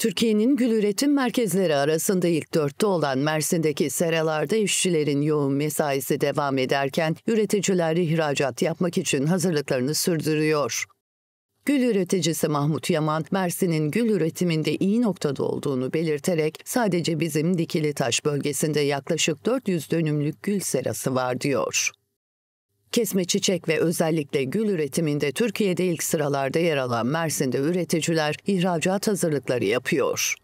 Türkiye'nin gül üretim merkezleri arasında ilk dörtte olan Mersin'deki seralarda işçilerin yoğun mesaisi devam ederken üreticiler ihracat yapmak için hazırlıklarını sürdürüyor. Gül üreticisi Mahmut Yaman, Mersin'in gül üretiminde iyi noktada olduğunu belirterek sadece bizim Dikili Taş bölgesinde yaklaşık 400 dönümlük gül serası var diyor. Kesme çiçek ve özellikle gül üretiminde Türkiye'de ilk sıralarda yer alan Mersin'de üreticiler ihracat hazırlıkları yapıyor.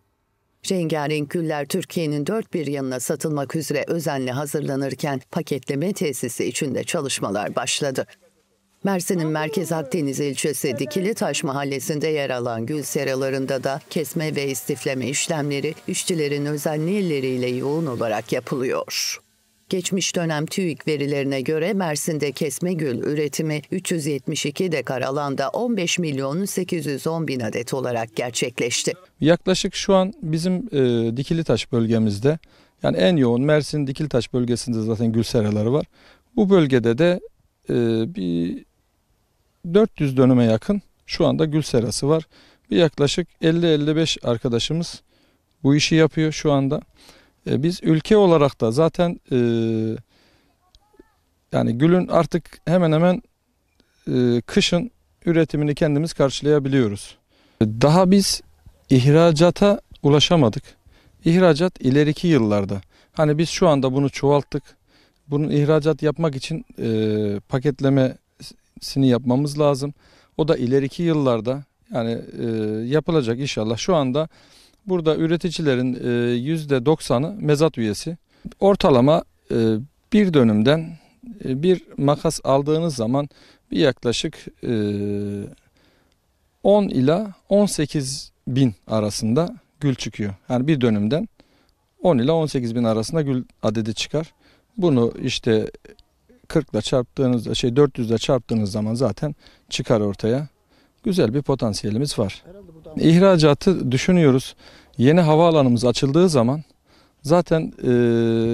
Rengarenk güller Türkiye'nin dört bir yanına satılmak üzere özenle hazırlanırken paketleme tesisi içinde çalışmalar başladı. Mersin'in Merkez Akdeniz ilçesi Dikili Taş mahallesinde yer alan gül seralarında da kesme ve istifleme işlemleri işçilerin özenli elleriyle yoğun olarak yapılıyor. Geçmiş dönem TÜİK verilerine göre Mersin'de kesme gül üretimi 372 dekar alanda 15 milyon 810 bin adet olarak gerçekleşti. Yaklaşık şu an bizim e, taş bölgemizde yani en yoğun Mersin dikili taş bölgesinde zaten gül seraları var. Bu bölgede de e, bir 400 dönüme yakın şu anda gül serası var. Bir yaklaşık 50-55 arkadaşımız bu işi yapıyor şu anda. E, biz ülke olarak da zaten e, yani gülün artık hemen hemen e, kışın üretimini kendimiz karşılayabiliyoruz. Daha biz ihracata ulaşamadık. İhracat ileriki yıllarda. Hani biz şu anda bunu çoğalttık. Bunun ihracat yapmak için e, paketlemesini yapmamız lazım. O da ileriki yıllarda yani e, yapılacak inşallah. Şu anda Burada üreticilerin %90'ı e, mezat üyesi. Ortalama e, bir dönümden e, bir makas aldığınız zaman bir yaklaşık 10 ila 18 bin arasında gül çıkıyor. Yani bir dönümden 10 ila 18 bin arasında gül adedi çıkar. Bunu işte 40 ile çarptığınızda şey 400 ile çarptığınız zaman zaten çıkar ortaya güzel bir potansiyelimiz var. İhracatı düşünüyoruz. Yeni havaalanımız açıldığı zaman zaten e,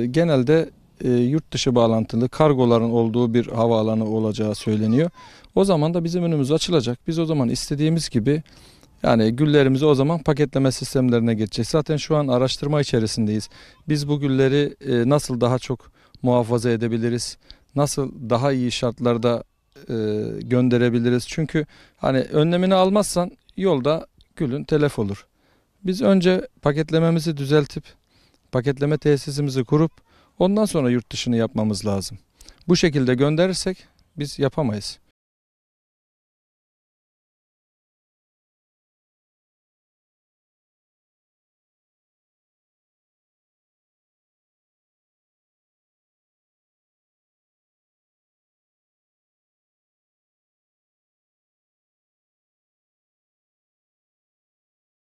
genelde e, yurt dışı bağlantılı kargoların olduğu bir havaalanı olacağı söyleniyor. O zaman da bizim önümüz açılacak. Biz o zaman istediğimiz gibi yani güllerimizi o zaman paketleme sistemlerine geçeceğiz. Zaten şu an araştırma içerisindeyiz. Biz bu gülleri e, nasıl daha çok muhafaza edebiliriz? Nasıl daha iyi şartlarda e, gönderebiliriz. Çünkü hani önlemini almazsan yolda gülün telef olur. Biz önce paketlememizi düzeltip paketleme tesisimizi kurup ondan sonra yurt dışını yapmamız lazım. Bu şekilde gönderirsek biz yapamayız.